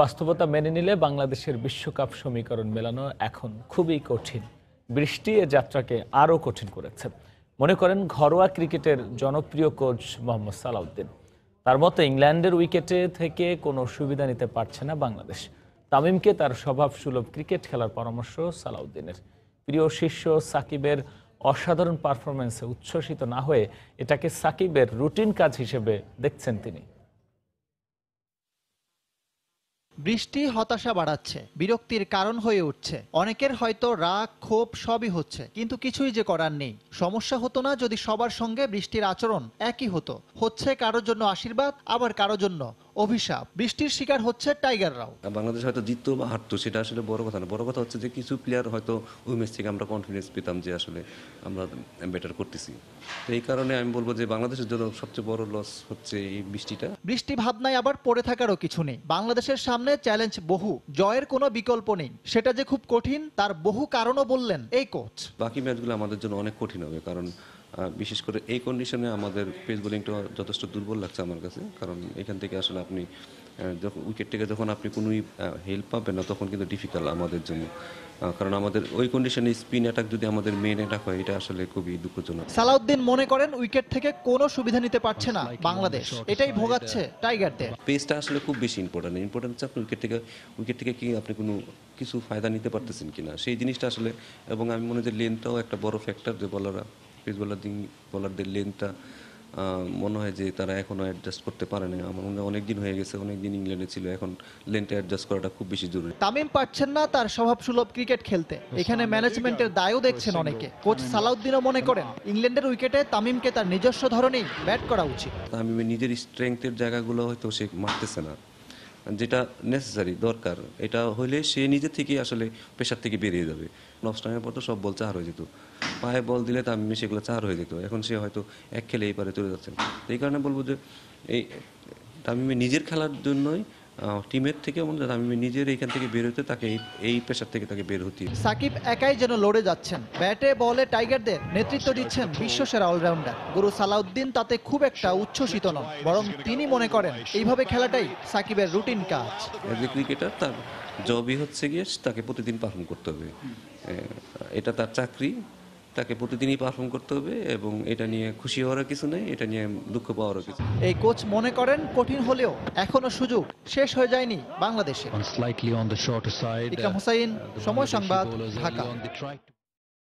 বাস্তবতা মেনে নিলে বাংলাদেশের বিশ্বকাপ সমীকরণ মেলানো এখন খুবই কঠিন বৃষ্টি এ যাত্রাকে আরও কঠিন করেছে মনে করেন ঘরোয়া ক্রিকেটের জনপ্রিয় কোচ মোহাম্মদ সালাউদ্দিন তার মতো ইংল্যান্ডের উইকেটে থেকে কোনো সুবিধা নিতে পারছে না বাংলাদেশ তামিমকে তার স্বভাব সুলভ ক্রিকেট খেলার পরামর্শ সালাউদ্দিনের প্রিয় শিষ্য সাকিবের অসাধারণ পারফরমেন্সে উচ্ছ্বসিত না হয়ে এটাকে সাকিবের রুটিন কাজ হিসেবে দেখছেন তিনি বৃষ্টি হতাশা বাড়াচ্ছে বিরক্তির কারণ হয়ে উঠছে অনেকের হয়তো রাগ ক্ষোভ সবই হচ্ছে কিন্তু কিছুই যে করার নেই সমস্যা হতো না যদি সবার সঙ্গে বৃষ্টির আচরণ একই হতো হচ্ছে কারোর জন্য আশীর্বাদ আবার কারোর জন্য অভিশাপ বৃষ্টির শিকার হচ্ছে টাইগাররাও বাংলাদেশ হয়তো জিততো বা হারতো সেটা আসলে বড় কথা না বড় কথা হচ্ছে যে কিছু প্লেয়ার হয়তো ওই ম্যাচ থেকে আমরা কনফিডেন্স পেতাম যে আসলে আমরা বেটার করতেছি তো এই কারণে আমি বলবো যে বাংলাদেশের জন্য সবচেয়ে বড় লস হচ্ছে এই বৃষ্টিটা বৃষ্টি ভাবনায় আবার পড়ে থাকারও কিছু নেই বাংলাদেশের সামনে চ্যালেঞ্জ বহু জয়ের কোনো বিকল্প নেই সেটা যে খুব কঠিন তার বহু কারণও বললেন এই কোচ বাকি ম্যাচগুলো আমাদের জন্য অনেক কঠিন হবে কারণ বিশেষ করে এই কন্ডিশনে আমাদের পেস বোলিংটা যথেষ্ট দুর্বল লাগছে আমার কাছে কারণ এখান থেকে আসলে আপনি যখন উইকেট থেকে যখন আপনি কোনো হেল্প পাবেন না তখন কিন্তু ডিফিকাল্ট আমাদের জন্য কারণ আমাদের ওই কন্ডিশনে স্পিন অ্যাটাক যদি আমাদের মেন অ্যাটাক হয় এটা আসলে খুবই দুঃখজনক সালাউদ্দিন মনে করেন উইকেট থেকে কোনো সুবিধা নিতে পারছে না বাংলাদেশ এটাই ভোগাচ্ছে টাইগারদের পেসটা আসলে খুব বেশি ইম্পর্টেন্ট ইম্পর্টেন্ট হচ্ছে আপনি উইকেট থেকে উইকেট থেকে কি আপনি কোনো কিছু ফায়দা নিতে পারতেছেন কিনা সেই জিনিসটা আসলে এবং আমি মনে হয় যে লেনটাও একটা বড় ফ্যাক্টর যে বলারা পেস বোলারদের বোলারদের লেনটা মনে হয় যে তারা এখনও অ্যাডজাস্ট করতে পারে না আমার মনে হয় অনেক দিন হয়ে গেছে অনেক দিন ইংল্যান্ডে ছিল এখন লেনটা অ্যাডজাস্ট করাটা খুব বেশি জরুরি তামিম পাচ্ছেন না তার স্বভাব সুলভ ক্রিকেট খেলতে এখানে ম্যানেজমেন্টের দায়ও দেখছেন অনেকে কোচ সালাউদ্দিনও মনে করেন ইংল্যান্ডের উইকেটে তামিমকে তার নিজস্ব ধরনেই ব্যাট করা উচিত তামিমের নিজের স্ট্রেংথের জায়গাগুলো হয়তো সে মারতেছে না যেটা নেসেসারি দরকার এটা হলে সে নিজে থেকে আসলে পেশার থেকে বেরিয়ে যাবে নষ্ট টাইমের পর তো সব বল চার হয়ে যেত পায়ে বল দিলে আমি সেগুলো চার হয়ে যেত এখন সে হয়তো এক খেলে এই পারে চলে যাচ্ছেন এই কারণে বলবো যে এই তামিমে নিজের খেলার জন্যই টিমের থেকে মনে আমি নিজের এইখান থেকে বের হতে তাকে এই পেশার থেকে তাকে বের হতে সাকিব একাই যেন লড়ে যাচ্ছেন ব্যাটে বলে টাইগারদের নেতৃত্ব দিচ্ছেন বিশ্বসেরা অলরাউন্ডার গুরু সালাউদ্দিন তাতে খুব একটা উচ্ছ্বসিত নন বরং তিনি মনে করেন এইভাবে খেলাটাই সাকিবের রুটিন কাজ এজ এ ক্রিকেটার তার জবই হচ্ছে গিয়ে তাকে প্রতিদিন পারফর্ম করতে হবে এটা তার চাকরি তাকে প্রতিদিনই পারফর্ম করতে হবে এবং এটা নিয়ে খুশি হওয়ারও কিছু নেই এটা নিয়ে দুঃখ পাওয়ারও কিছু এই কোচ মনে করেন কঠিন হলেও এখনো সুযোগ শেষ হয়ে যায়নি বাংলাদেশে uh, সময় সংবাদ ঢাকা